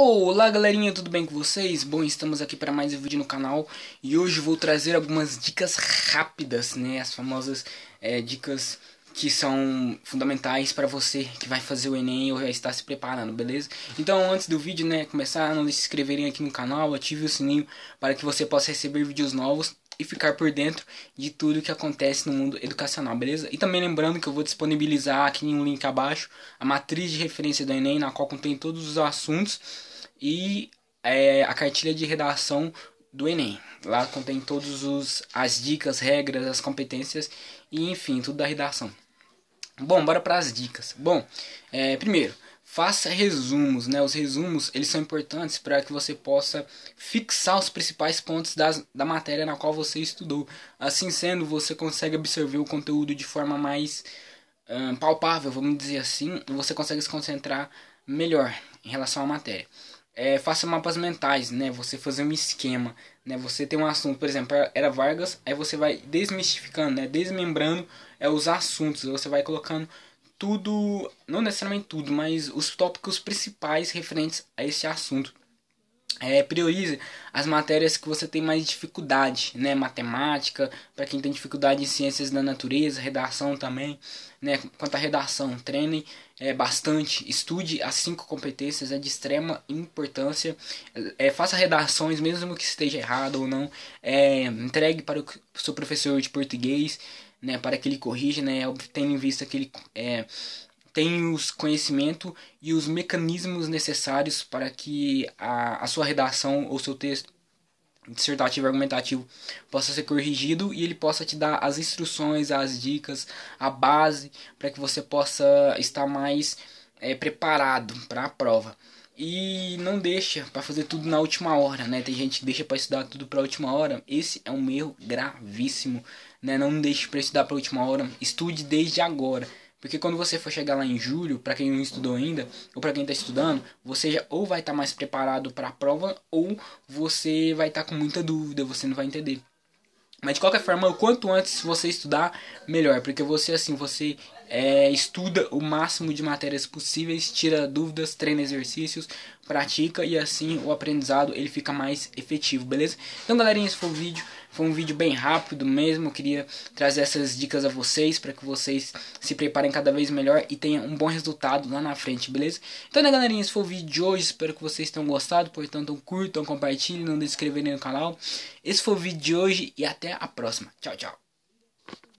Olá galerinha, tudo bem com vocês? Bom, estamos aqui para mais um vídeo no canal e hoje vou trazer algumas dicas rápidas, né? As famosas é, dicas que são fundamentais para você que vai fazer o Enem ou já está se preparando, beleza? Então, antes do vídeo, né, começar, não se inscreverem aqui no canal, ative o sininho para que você possa receber vídeos novos e ficar por dentro de tudo que acontece no mundo educacional, beleza? E também lembrando que eu vou disponibilizar aqui em um link abaixo a matriz de referência do Enem, na qual contém todos os assuntos e é, a cartilha de redação do Enem. Lá contém todos os as dicas, regras, as competências e enfim, tudo da redação. Bom, bora para as dicas. Bom, é, primeiro, faça resumos, né? Os resumos, eles são importantes para que você possa fixar os principais pontos das, da matéria na qual você estudou. Assim sendo, você consegue absorver o conteúdo de forma mais palpável, vamos dizer assim, e você consegue se concentrar melhor em relação à matéria é, faça mapas mentais, né? Você fazer um esquema, né? Você tem um assunto, por exemplo, é, era Vargas, aí você vai desmistificando, né? Desmembrando é, os assuntos, você vai colocando tudo, não necessariamente tudo, mas os tópicos principais referentes a esse assunto é, priorize as matérias que você tem mais dificuldade, né? Matemática, para quem tem dificuldade em ciências da natureza, redação também, né? Quanto à redação, treine é, bastante, estude as cinco competências, é de extrema importância. É, faça redações, mesmo que esteja errado ou não, é, entregue para o seu professor de português, né? Para que ele corrija, né? Tendo em vista que ele é, tem os conhecimento e os mecanismos necessários para que a, a sua redação ou seu texto dissertativo argumentativo possa ser corrigido e ele possa te dar as instruções, as dicas, a base para que você possa estar mais é, preparado para a prova. E não deixa para fazer tudo na última hora, né? Tem gente que deixa para estudar tudo para a última hora. Esse é um erro gravíssimo, né? Não deixe para estudar para a última hora. Estude desde agora. Porque quando você for chegar lá em julho, para quem não estudou ainda, ou para quem está estudando, você já ou vai estar tá mais preparado para a prova, ou você vai estar tá com muita dúvida, você não vai entender. Mas de qualquer forma, quanto antes você estudar, melhor. Porque você, assim, você é, estuda o máximo de matérias possíveis, tira dúvidas, treina exercícios, pratica e assim o aprendizado ele fica mais efetivo, beleza? Então, galerinha, esse foi o vídeo. Foi um vídeo bem rápido mesmo. Eu queria trazer essas dicas a vocês para que vocês se preparem cada vez melhor e tenham um bom resultado lá na frente, beleza? Então, né, galerinha, esse foi o vídeo de hoje. Espero que vocês tenham gostado. Portanto, curtam, compartilhem, não se inscreverem no canal. Esse foi o vídeo de hoje e até a próxima. Tchau, tchau.